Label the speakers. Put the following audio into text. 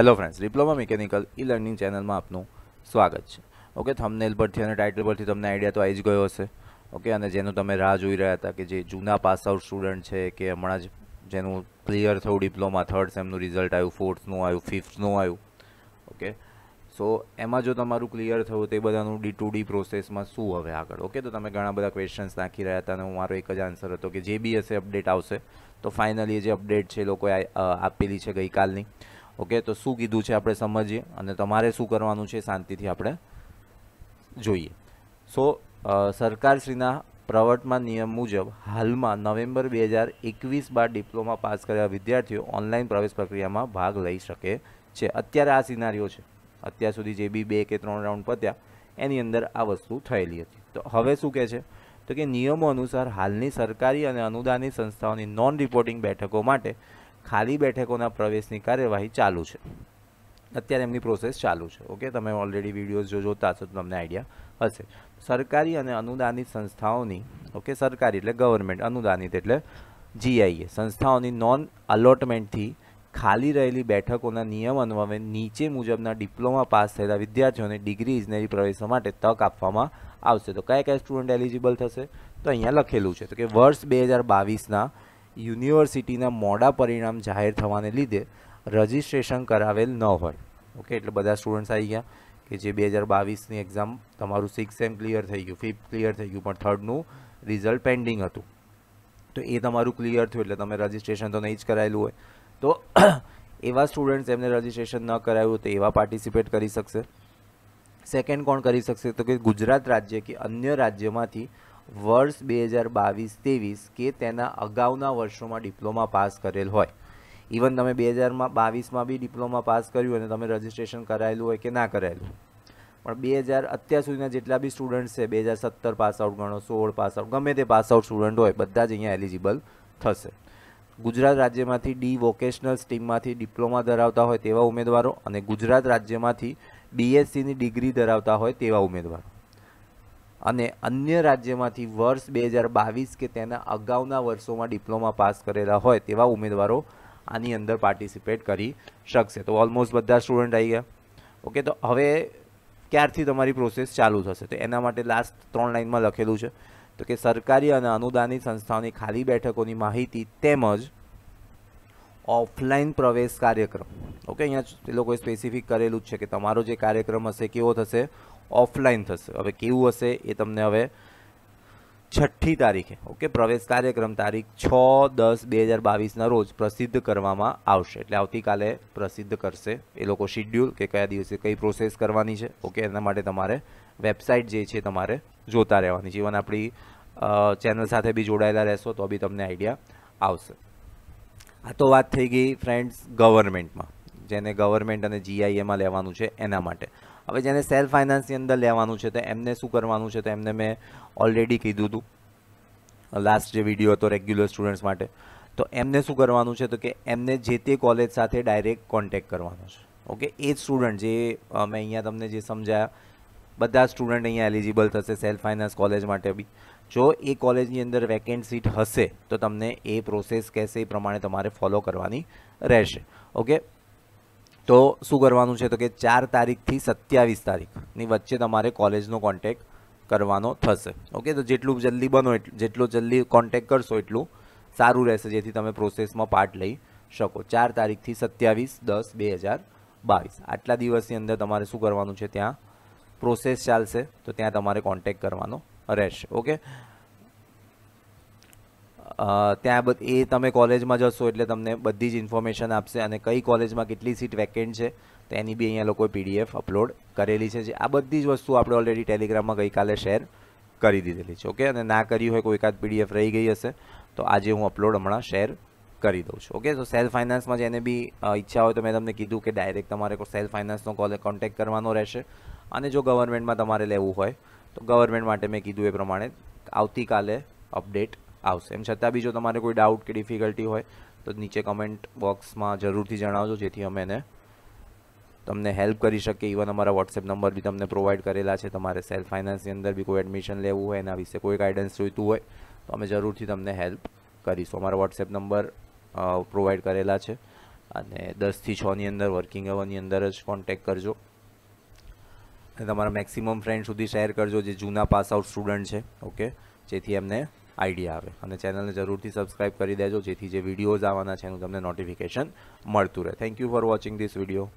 Speaker 1: hello friends diploma mechanical e learning ચેનલમાં આપનું સ્વાગત છે ઓકે થમનેલ પરથી અને ટાઇટલ પરથી તમને આઈડિયા તો આવી જ ગયો હશે ઓકે અને જેનું તમે રાહ જોઈ રહ્યા હતા કે જે જૂના પાસ આઉટ સ્ટુડન્ટ છે કે હમણાં જ જેનું ક્લિયર થયું ડિપ્લોમા થર્ડ સેમનું રિઝલ્ટ આવ્યું ફોર્થનું આવ્યું ફિફ્થનું આવ્યું ઓકે સો એમાં જો તમારું ક્લિયર થયું તે બધાનું ડી ટુ ડી પ્રોસેસમાં શું હવે આગળ ઓકે તો તમે ઘણા બધા ક્વેશ્ચન્સ નાખી રહ્યા હતા અને હું મારો એક જ આન્સર હતો કે જે બી હશે અપડેટ આવશે તો ફાઇનલી જે અપડેટ છે લોકોએ આપેલી છે ગઈકાલની ઓકે તો શું કીધું છે આપણે સમજીએ અને તમારે શું કરવાનું છે શાંતિથી આપણે જોઈએ સો સરકારશ્રીના પ્રવર્તમાન નિયમ મુજબ હાલમાં નવેમ્બર બે હજાર એકવીસ બાદ ડિપ્લોમા પાસ કરેલા વિદ્યાર્થીઓ ઓનલાઈન પ્રવેશ પ્રક્રિયામાં ભાગ લઈ શકે છે અત્યારે આ સિનારીઓ છે અત્યાર સુધી જે બી બે કે ત્રણ રાઉન્ડ પત્યા એની અંદર આ વસ્તુ થયેલી હતી તો હવે શું કહે છે તો કે નિયમો અનુસાર હાલની સરકારી અને અનુદાનિત સંસ્થાઓની નોન રિપોર્ટિંગ બેઠકો માટે ખાલી બેઠકોના પ્રવેશની કાર્યવાહી ચાલુ છે અત્યારે એમની પ્રોસેસ ચાલુ છે ઓકે તમે ઓલરેડી વિડીયોઝ જો જોતા હશો તો તમને આઈડિયા હશે સરકારી અને અનુદાનિત સંસ્થાઓની ઓકે સરકારી એટલે ગવર્મેન્ટ અનુદાનિત એટલે જીઆઈએ સંસ્થાઓની નોન અલોટમેન્ટથી ખાલી રહેલી બેઠકોના નિયમ અન્વયે નીચે મુજબના ડિપ્લોમા પાસ થયેલા વિદ્યાર્થીઓને ડિગ્રી ઇજનેરી પ્રવેશ માટે તક આપવામાં આવશે તો કયા કયા સ્ટુડન્ટ એલિજિબલ થશે તો અહીંયા લખેલું છે તો કે વર્ષ બે હજાર બાવીસના યુનિવર્સિટીના મોડા પરિણામ જાહેર થવાને લીધે રજિસ્ટ્રેશન કરાવેલ ન હોય ઓકે એટલે બધા સ્ટુડન્ટ્સ આવી ગયા કે જે બે હજાર બાવીસની એક્ઝામ તમારું સિક્સ સેમ ક્લિયર થઈ ગયું ફિફ્થ ક્લિયર થઈ ગયું પણ થર્ડનું રિઝલ્ટ પેન્ડિંગ હતું તો એ તમારું ક્લિયર થયું એટલે તમે રજિસ્ટ્રેશન તો નહીં જ કરાયેલું હોય તો એવા સ્ટુડન્ટ્સ એમને રજિસ્ટ્રેશન ન કરાયું તો એવા પાર્ટિસિપેટ કરી શકશે સેકન્ડ કોણ કરી શકશે તો કે ગુજરાત રાજ્ય કે અન્ય રાજ્યમાંથી વર્ષ બે હજાર બાવીસ ત્રેવીસ કે તેના અગાઉના વર્ષોમાં ડિપ્લોમા પાસ કરેલ હોય ઇવન તમે બે હજારમાં બાવીસમાં બી ડિપ્લોમા પાસ કર્યું અને તમે રજિસ્ટ્રેશન કરાયેલું હોય કે ના કરાયેલું પણ બે હજાર અત્યાર સુધીના જેટલા બી સ્ટુડન્ટ છે બે હજાર સત્તર પાસ આઉટ ગણો સોળ પાસ આઉટ ગમે તે પાસ આઉટ સ્ટુડન્ટ હોય બધા જ અહીંયા એલિજિબલ થશે ગુજરાત રાજ્યમાંથી ડી વોકેશનલ સ્ટીમમાંથી ડિપ્લોમા ધરાવતા હોય તેવા ઉમેદવારો અને ગુજરાત રાજ્યમાંથી બીએસસીની ડિગ્રી ધરાવતા હોય તેવા ઉમેદવારો અને અન્ય રાજ્યમાંથી વર્ષ બે હજાર બાવીસ કે તેના અગાઉના વર્ષોમાં ડિપ્લોમા પાસ કરેલા હોય તેવા ઉમેદવારો આની અંદર પાર્ટિસિપેટ કરી શકશે તો ઓલમોસ્ટ બધા સ્ટુડન્ટ આવી ગયા ઓકે તો હવે ક્યારથી તમારી પ્રોસેસ ચાલુ થશે તો એના માટે લાસ્ટ ત્રણ લાઇનમાં લખેલું છે તો કે સરકારી અને અનુદાનિત સંસ્થાઓની ખાલી બેઠકોની માહિતી તેમજ ઓફલાઈન પ્રવેશ કાર્યક્રમ ઓકે અહીંયા એ લોકોએ સ્પેસિફિક કરેલું જ છે કે તમારો જે કાર્યક્રમ હશે કેવો થશે ઓફલાઈન થશે હવે કેવું હશે એ તમને હવે છઠ્ઠી તારીખે ઓકે પ્રવેશ કાર્યક્રમ તારીખ છ દસ બે હજાર બાવીસના રોજ પ્રસિદ્ધ કરવામાં આવશે એટલે આવતીકાલે પ્રસિદ્ધ કરશે એ લોકો શિડ્યુલ કે કયા દિવસે કઈ પ્રોસેસ કરવાની છે ઓકે એના માટે તમારે વેબસાઇટ જે છે તમારે જોતા રહેવાની જીવન આપણી ચેનલ સાથે બી જોડાયેલા રહેશો તો બી તમને આઈડિયા આવશે આ તો વાત થઈ ગઈ ફ્રેન્ડ્સ ગવર્મેન્ટમાં જેને ગવર્મેન્ટ અને જીઆઈએમાં લેવાનું છે એના માટે હવે જેને સેલ્ફ ફાઇનાન્સની અંદર લેવાનું છે તો એમને શું કરવાનું છે તો એમને મેં ઓલરેડી કીધું હતું લાસ્ટ જે વિડીયો હતો રેગ્યુલર સ્ટુડન્ટ્સ માટે તો એમને શું કરવાનું છે તો કે એમને જે તે કોલેજ સાથે ડાયરેક્ટ કોન્ટેક્ટ કરવાનો છે ઓકે એ જ સ્ટુડન્ટ જે મેં અહીંયા તમને જે સમજાયા બધા સ્ટુડન્ટ અહીંયા એલિજિબલ થશે સેલ્ફ ફાઇનાન્સ કોલેજ માટે બી જો એ કોલેજની અંદર વેકેન્ટ સીટ હશે તો તમને એ પ્રોસેસ કહેશે એ પ્રમાણે તમારે ફોલો કરવાની રહેશે ઓકે તો શું કરવાનું છે તો કે ચાર તારીખથી સત્યાવીસ તારીખની વચ્ચે તમારે કોલેજનો કોન્ટેક કરવાનો થશે ઓકે તો જેટલું જલ્દી બનો જેટલો જલ્દી કોન્ટેક કરશો એટલું સારું રહેશે જેથી તમે પ્રોસેસમાં પાર્ટ લઈ શકો ચાર તારીખથી સત્યાવીસ દસ બે હજાર બાવીસ આટલા દિવસની અંદર તમારે શું કરવાનું છે ત્યાં પ્રોસેસ ચાલશે તો ત્યાં તમારે કોન્ટેક કરવાનો રહેશે ઓકે ત્યાં બધ એ તમે કોલેજમાં જશો એટલે તમને બધી જ ઇન્ફોર્મેશન આપશે અને કઈ કોલેજમાં કેટલી સીટ વેકેન્ટ છે તેની બી અહીંયા લોકોએ પીડીએફ અપલોડ કરેલી છે જે આ બધી જ વસ્તુ આપણે ઓલરેડી ટેલિગ્રામમાં ગઈકાલે શેર કરી દીધેલી છે ઓકે અને ના કરી હોય કોઈકાદ પીડીએફ રહી ગઈ હશે તો આજે હું અપલોડ હમણાં શેર કરી દઉં છું ઓકે તો સેલ્ફ ફાઇનાન્સમાં જેને બી ઈચ્છા હોય તો મેં તમને કીધું કે ડાયરેક્ટ તમારે સેલ્ફ ફાઇનાન્સનો કોલે કોન્ટેક્ટ કરવાનો રહેશે અને જો ગવર્મેન્ટમાં તમારે લેવું હોય તો ગવર્મેન્ટ માટે મેં કીધું એ પ્રમાણે આવતીકાલે અપડેટ આવશે એમ છતાં બી જો તમારે કોઈ ડાઉટ કે ડિફિકલ્ટી હોય તો નીચે કમેન્ટ બોક્સમાં જરૂરથી જણાવજો જેથી અમે એને તમને હેલ્પ કરી શકીએ ઇવન અમારા વોટ્સએપ નંબર બી તમને પ્રોવાઈડ કરેલા છે તમારે સેલ્ફ ફાઇનાન્સની અંદર બી કોઈ એડમિશન લેવું હોય એના વિશે કોઈ ગાઈડન્સ જોઈતું હોય તો અમે જરૂરથી તમને હેલ્પ કરીશું અમારા વોટ્સએપ નંબર પ્રોવાઈડ કરેલા છે અને દસથી છની અંદર વર્કિંગ અવરની અંદર જ કોન્ટેક કરજો અને તમારા મેક્સિમમ ફ્રેન્ડ સુધી શેર કરજો જે જૂના પાસ આઉટ સ્ટુડન્ટ છે ઓકે જેથી એમને આઈડિયા આવે અને ચેનલને જરૂરથી સબસ્ક્રાઇબ કરી દેજો જેથી જે વિડીયોઝ આવવાના છે એનું તમને નોટિફિકેશન મળતું રહે thank you for watching this video